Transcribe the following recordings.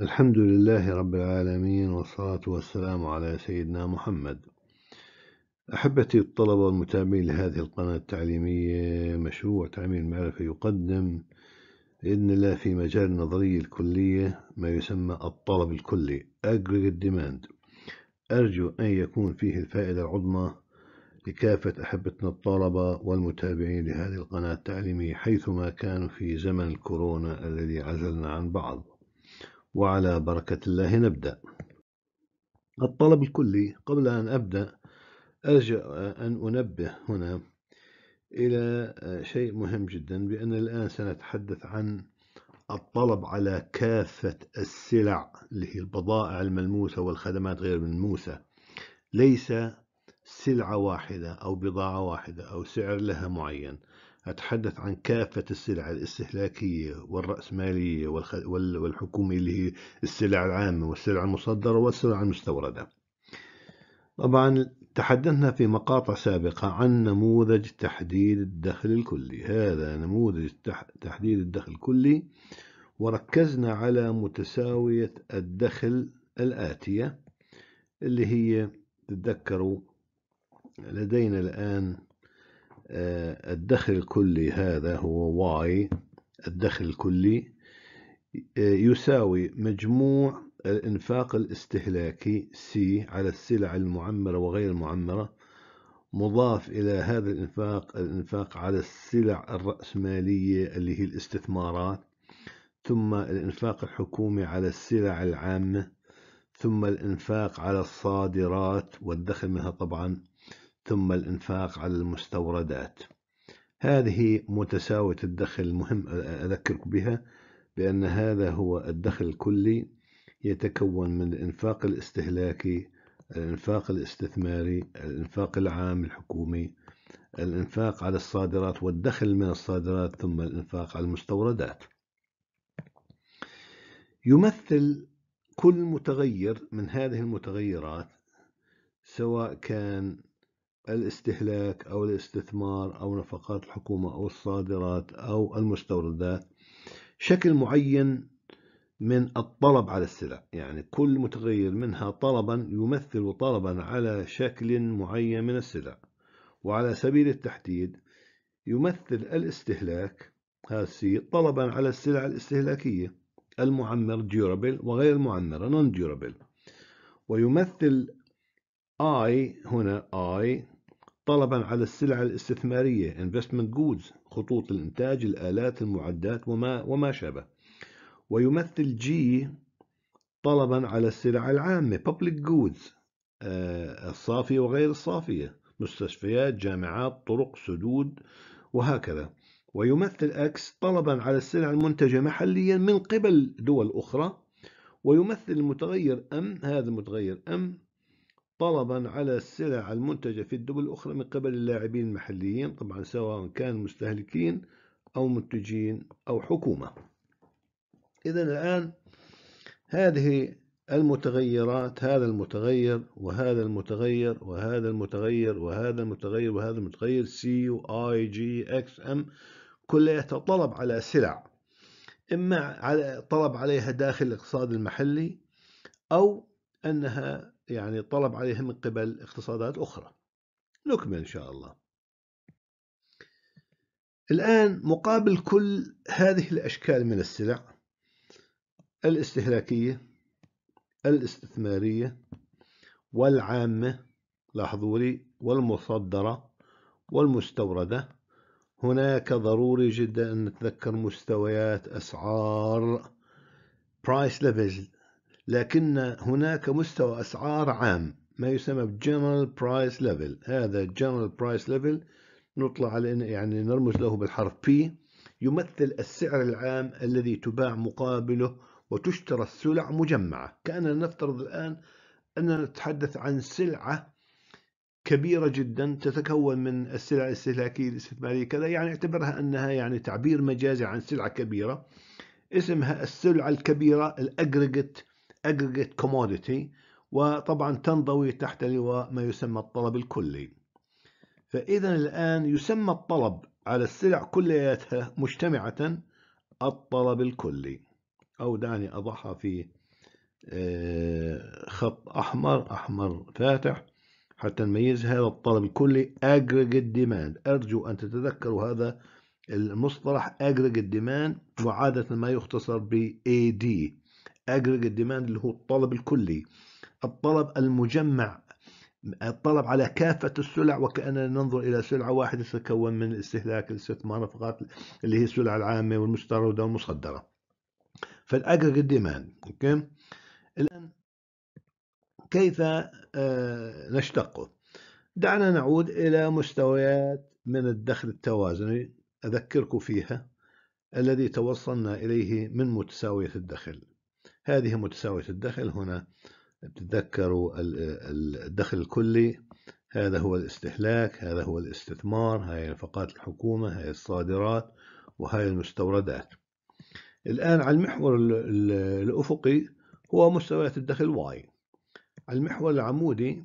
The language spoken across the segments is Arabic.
الحمد لله رب العالمين والصلاة والسلام على سيدنا محمد أحبتي الطلبة والمتابعين لهذه القناة التعليمية مشروع تعميم المعرفة يقدم بإذن الله في مجال النظرية الكلية ما يسمى الطلب الكلي Aggregate Demand أرجو أن يكون فيه الفائدة العظمى لكافة أحبتنا الطلبة والمتابعين لهذه القناة التعليمية حيثما كانوا في زمن الكورونا الذي عزلنا عن بعض وعلى بركة الله نبدأ الطلب الكلي قبل أن أبدأ أرجع أن أنبه هنا إلى شيء مهم جدا بأن الآن سنتحدث عن الطلب على كافة السلع اللي هي البضائع الملموسة والخدمات غير الملموسة ليس سلعة واحدة أو بضاعة واحدة أو سعر لها معين أتحدث عن كافة السلع الاستهلاكية والرأسمالية والحكومية اللي هي السلع العامة والسلع المصدرة والسلع المستوردة طبعا تحدثنا في مقاطع سابقة عن نموذج تحديد الدخل الكلي هذا نموذج تحديد الدخل الكلي وركزنا على متساوية الدخل الآتية اللي هي تتذكروا لدينا الآن آه، الدخل الكلي هذا هو واي الدخل الكلي آه، يساوي مجموع الإنفاق الاستهلاكي سي على السلع المعمرة وغير المعمرة مضاف إلى هذا الإنفاق الإنفاق على السلع الرأسمالية اللي هي الاستثمارات ثم الإنفاق الحكومي على السلع العامة ثم الإنفاق على الصادرات والدخل منها طبعا ثم الإنفاق على المستوردات هذه متساوية الدخل مهم أذكرك بها بأن هذا هو الدخل الكلي يتكون من الإنفاق الاستهلاكي الإنفاق الاستثماري الإنفاق العام الحكومي الإنفاق على الصادرات والدخل من الصادرات ثم الإنفاق على المستوردات يمثل كل متغير من هذه المتغيرات سواء كان الاستهلاك أو الاستثمار أو نفقات الحكومة أو الصادرات أو المستوردات شكل معين من الطلب على السلع يعني كل متغير منها طلبا يمثل طلبا على شكل معين من السلع وعلى سبيل التحديد يمثل الاستهلاك هاسي السي طلبا على السلع الاستهلاكية المعمر durable وغير المعمرة non durable ويمثل I هنا I طلبا على السلع الاستثمارية investment goods خطوط الإنتاج الآلات المعدات وما, وما شابه ويمثل جي طلبا على السلع العامة public goods آه، الصافية وغير الصافية مستشفيات جامعات طرق سدود وهكذا ويمثل أكس طلبا على السلع المنتجة محليا من قبل دول أخرى ويمثل المتغير أم هذا المتغير أم طلبا على السلع المنتجة في الدول الأخرى من قبل اللاعبين المحليين طبعا سواء كان مستهلكين أو منتجين أو حكومة إذا الآن هذه المتغيرات هذا المتغير وهذا المتغير وهذا المتغير وهذا المتغير وهذا المتغير سي اي جي اكس ام كلها طلب على سلع إما على طلب عليها داخل الاقتصاد المحلي أو أنها يعني طلب عليها من قبل اقتصادات أخرى نكمل إن شاء الله الآن مقابل كل هذه الأشكال من السلع الاستهلاكية الاستثمارية والعامة لاحظوا لي والمصدرة والمستوردة هناك ضروري جدا أن نتذكر مستويات أسعار price levels لكن هناك مستوى أسعار عام ما يسمى بجنرال برايس ليفل هذا جنرال برايس ليفل نطلع على يعني نرمز له بالحرف P يمثل السعر العام الذي تباع مقابله وتشترى السلع مجمعة كأننا نفترض الآن أننا نتحدث عن سلعة كبيرة جدا تتكون من السلع الاستهلاكية الاستثمارية كذا يعني اعتبرها أنها يعني تعبير مجازي عن سلعة كبيرة اسمها السلعة الكبيرة الأجريجيت aggregate commodity وطبعا تنضوي تحت لواء ما يسمى الطلب الكلي فإذا الآن يسمى الطلب على السلع كلياتها مجتمعة الطلب الكلي أو دعني أضعها في آه، خط أحمر أحمر فاتح حتى نميز هذا الطلب الكلي aggregate demand أرجو أن تتذكروا هذا المصطلح aggregate demand وعادة ما يختصر ب AD aggregate demand اللي هو الطلب الكلي الطلب المجمع الطلب على كافة السلع وكأننا ننظر إلى سلعة واحدة تتكون من الاستهلاك الاستثمار فقط اللي هي السلع العامة والمستوردة والمصدرة فالأجريجيت ديماند أوكي الآن كيف آه، نشتقه دعنا نعود إلى مستويات من الدخل التوازني أذكركم فيها الذي توصلنا إليه من متساوية الدخل هذه متساوية الدخل هنا بتتذكروا الدخل الكلي هذا هو الاستهلاك هذا هو الاستثمار هاي نفقات الحكومة هاي الصادرات وهاي المستوردات الآن على المحور الأفقي هو مستويات الدخل واي على المحور العمودي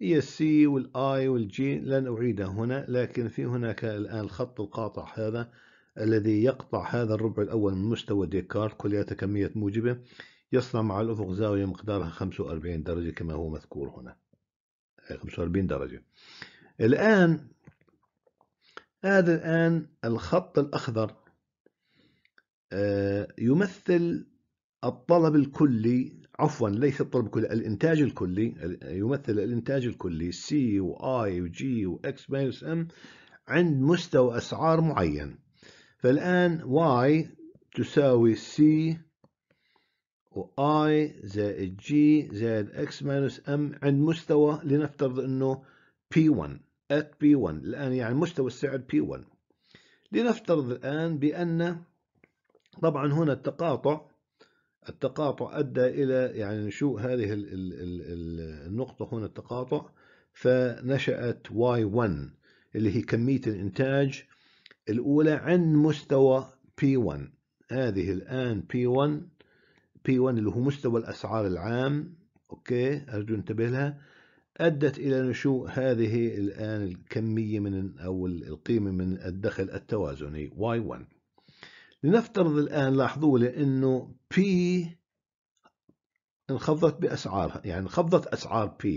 هي السي والاي والجي لن أعيدها هنا لكن في هناك الآن الخط القاطع هذا الذي يقطع هذا الربع الأول من مستوى ديكارت كلية كمية موجبة يصنع مع الأفق زاوية مقدارها 45 درجة كما هو مذكور هنا 45 إيه، درجة الآن هذا الآن الخط الأخضر آه، يمثل الطلب الكلي عفوا ليس الطلب الكلي الإنتاج الكلي يمثل الإنتاج الكلي سي وآي وجي وإكس ماينس إم عند مستوى أسعار معين فالآن واي تساوي سي و i زائد g زائد x minus m عند مستوى لنفترض انه p1 at p1 الان يعني مستوى السعر p1 لنفترض الان بان طبعا هنا التقاطع التقاطع ادى الى يعني نشوء هذه الـ الـ الـ النقطه هنا التقاطع فنشات y1 اللي هي كميه الانتاج الاولى عند مستوى p1 هذه الان p1 P1 اللي هو مستوى الأسعار العام أوكي أرجو انتبه لها أدت إلى نشوء هذه الآن الكمية من أو القيمة من الدخل التوازني Y1 لنفترض الآن لاحظوا لي أنه P انخفضت بأسعارها يعني انخفضت أسعار P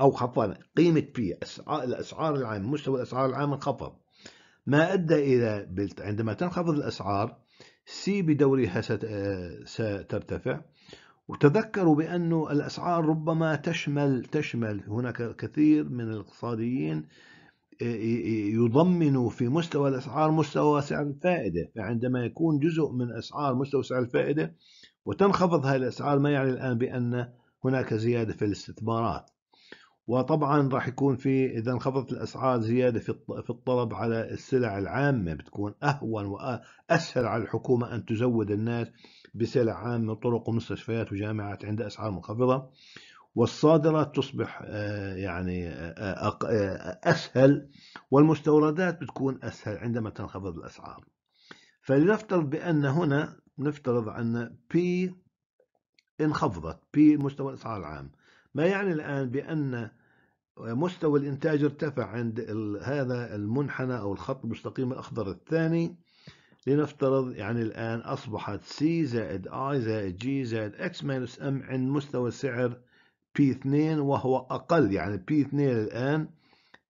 أو عفوا قيمة P أسعار الأسعار العام مستوى الأسعار العام انخفض ما أدى إلى عندما تنخفض الأسعار سي بدورها آه، سترتفع وتذكروا بأن الأسعار ربما تشمل تشمل هناك كثير من الاقتصاديين آه، يضمنوا في مستوى الأسعار مستوى سعر الفائدة فعندما يعني يكون جزء من أسعار مستوى سعر الفائدة وتنخفض هذه الأسعار ما يعني الآن بأن هناك زيادة في الاستثمارات وطبعا راح يكون في اذا انخفضت الاسعار زياده في الطلب على السلع العامه بتكون اهون واسهل على الحكومه ان تزود الناس بسلع عامه طرق ومستشفيات وجامعات عند اسعار منخفضه والصادرات تصبح آه، يعني آه، آه، اسهل والمستوردات بتكون اسهل عندما تنخفض الاسعار فلنفترض بان هنا نفترض ان بي انخفضت بي مستوى الاسعار العام ما يعني الآن بأن مستوى الإنتاج ارتفع عند هذا المنحنى أو الخط المستقيم الأخضر الثاني لنفترض يعني الآن أصبحت سي زائد اي زائد جي زائد اكس ماينس ام عند مستوى سعر بي 2 وهو أقل يعني بي 2 الآن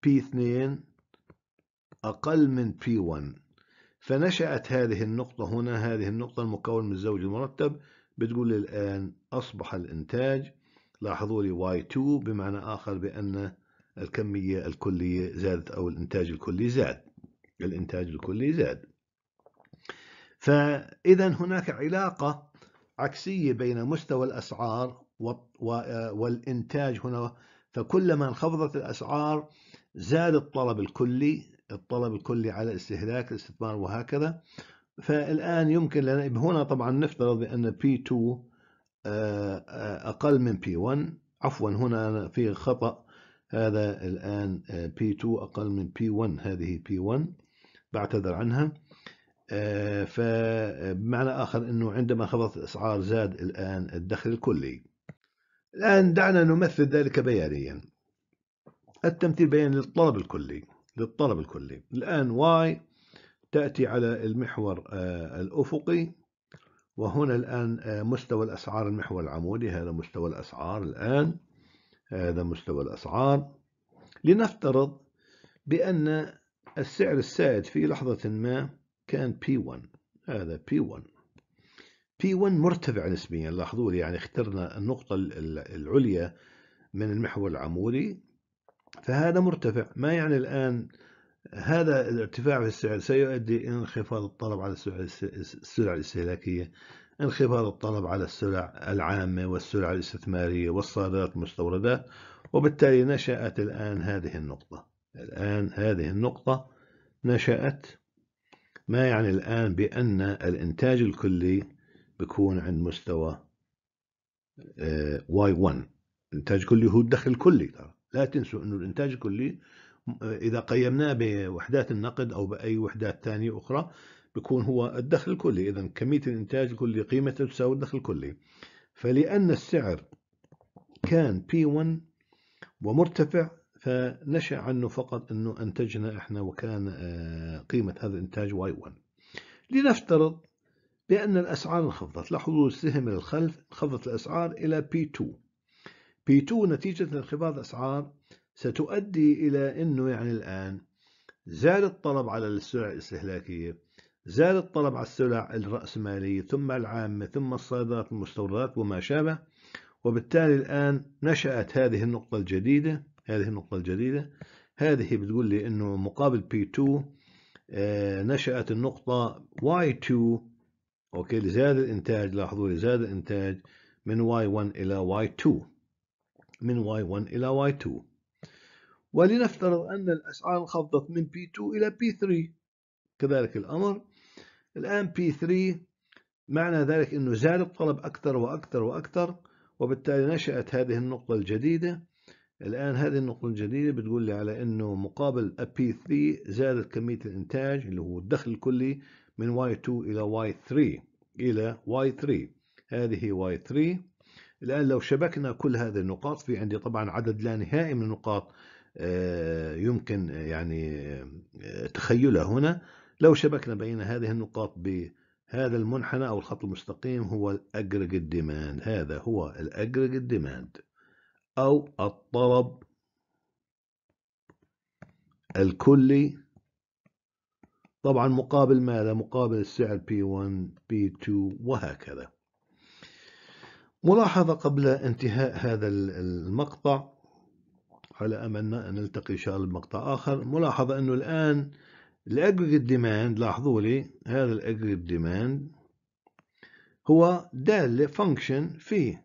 بي 2 أقل من بي 1 فنشأت هذه النقطة هنا هذه النقطة المكون من الزوج المرتب بتقول الآن أصبح الإنتاج لاحظوا لي y2 بمعنى آخر بأن الكمية الكلية زادت أو الإنتاج الكلي زاد الإنتاج الكلي زاد فإذا هناك علاقة عكسية بين مستوى الأسعار والإنتاج هنا فكلما انخفضت الأسعار زاد الطلب الكلي الطلب الكلي على الاستهلاك الاستثمار وهكذا فالآن يمكن لنا هنا طبعا نفترض بأن P2 آه، آه، أقل من P1 عفوا هنا في خطأ هذا الآن آه، P2 أقل من P1 هذه P1 بعتذر عنها فبمعنى آخر أنه عندما خفضت الأسعار زاد الآن الدخل الكلي الآن دعنا نمثل ذلك بيانيا التمثيل بياني للطلب الكلي للطلب الكلي الآن Y تأتي على المحور الأفقي وهنا الآن آه، مستوى الأسعار المحور العمودي هذا مستوى الأسعار الآن هذا مستوى الأسعار لنفترض بأن السعر السائد في لحظة ما كان P1 هذا P1 P1 مرتفع نسبيا لاحظوا لي يعني اخترنا النقطة العليا من المحور العمودي فهذا مرتفع ما يعني الآن هذا الارتفاع في السعر سيؤدي إلى انخفاض الطلب على السلع الاستهلاكية انخفاض الطلب على السلع العامة والسلع الاستثمارية والصادرات المستوردة وبالتالي نشأت الآن هذه النقطة الآن هذه النقطة نشأت ما يعني الآن بأن الإنتاج الكلي بيكون عند مستوى آه، واي 1 الإنتاج الكلي هو الدخل الكلي ترى لا تنسوا أنه الإنتاج الكلي إذا قيمناه بوحدات النقد أو بأي وحدات ثانية أخرى بيكون هو الدخل الكلي إذا كمية الإنتاج الكلي قيمته تساوي الدخل الكلي فلأن السعر كان P1 ومرتفع فنشأ عنه فقط أنه أنتجنا إحنا وكان آه، قيمة هذا الإنتاج Y1 لنفترض بأن الأسعار انخفضت لاحظوا السهم الخلف انخفضت الأسعار إلى P2 P2 نتيجة انخفاض أسعار ستؤدي إلى أنه يعني الآن زاد الطلب على السلع الاستهلاكية زاد الطلب على السلع الرأسمالية ثم العامة ثم الصادرات المستوردات وما شابه وبالتالي الآن نشأت هذه النقطة الجديدة هذه النقطة الجديدة هذه بتقول لي أنه مقابل P2 آه، نشأت النقطة Y2 أوكي لزاد الإنتاج لاحظوا لي زاد الإنتاج من Y1 إلى Y2 من Y1 إلى Y2 ولنفترض أن الأسعار انخفضت من P2 إلى P3 كذلك الأمر الآن P3 معنى ذلك أنه زاد الطلب أكثر وأكثر وأكثر وبالتالي نشأت هذه النقطة الجديدة الآن هذه النقطة الجديدة بتقول لي على أنه مقابل P3 زادت كمية الإنتاج اللي هو الدخل الكلي من Y2 إلى Y3 إلى Y3 هذه Y3 الآن لو شبكنا كل هذه النقاط في عندي طبعا عدد لا نهائي من النقاط آه، يمكن يعني آه، تخيله هنا لو شبكنا بين هذه النقاط بهذا المنحنى أو الخط المستقيم هو الاجرج ديماند هذا هو الاجرج ديماند أو الطلب الكلي طبعا مقابل ماذا مقابل السعر P1 P2 وهكذا ملاحظة قبل انتهاء هذا المقطع على امل ان نلتقي ان شاء الله بمقطع اخر ملاحظه انه الان الاجريجيت ديماند لاحظوا لي هذا الاجريجيت ديماند هو داله فانكشن فيه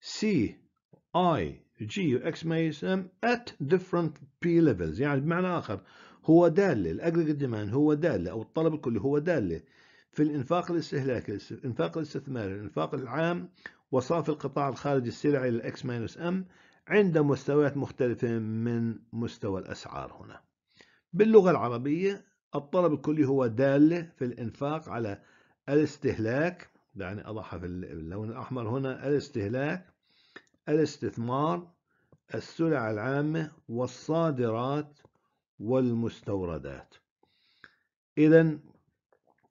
سي اي جي اكس ما يسمى at different p levels يعني بمعنى اخر هو داله الاجريجيت ديماند هو داله او الطلب الكلي هو داله في الانفاق الاستهلاكي الانفاق الاستثماري الانفاق العام وصافي القطاع الخارجي السلعي للاكس ماينس ام عند مستويات مختلفة من مستوى الأسعار هنا باللغة العربية الطلب الكلي هو دالة في الإنفاق على الاستهلاك يعني أضعها في اللون الأحمر هنا الاستهلاك الاستثمار السلع العامة والصادرات والمستوردات إذا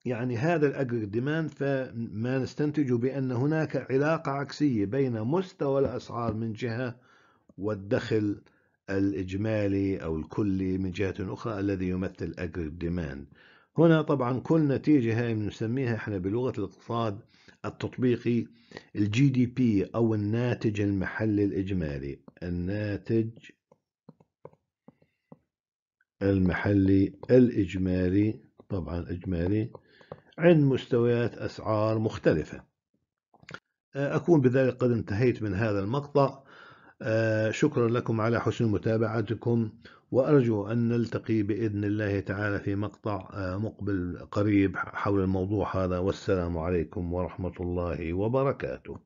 يعني هذا الأجر ديماند فما نستنتج بأن هناك علاقة عكسية بين مستوى الأسعار من جهة والدخل الإجمالي أو الكلي من جهة أخرى الذي يمثل أجر ديماند هنا طبعا كل نتيجة هاي بنسميها احنا بلغة الاقتصاد التطبيقي الجي دي بي أو الناتج المحلي الإجمالي الناتج المحلي الإجمالي طبعا إجمالي عند مستويات أسعار مختلفة أكون بذلك قد انتهيت من هذا المقطع آه، شكرا لكم على حسن متابعتكم وأرجو أن نلتقي بإذن الله تعالى في مقطع آه، مقبل قريب حول الموضوع هذا والسلام عليكم ورحمة الله وبركاته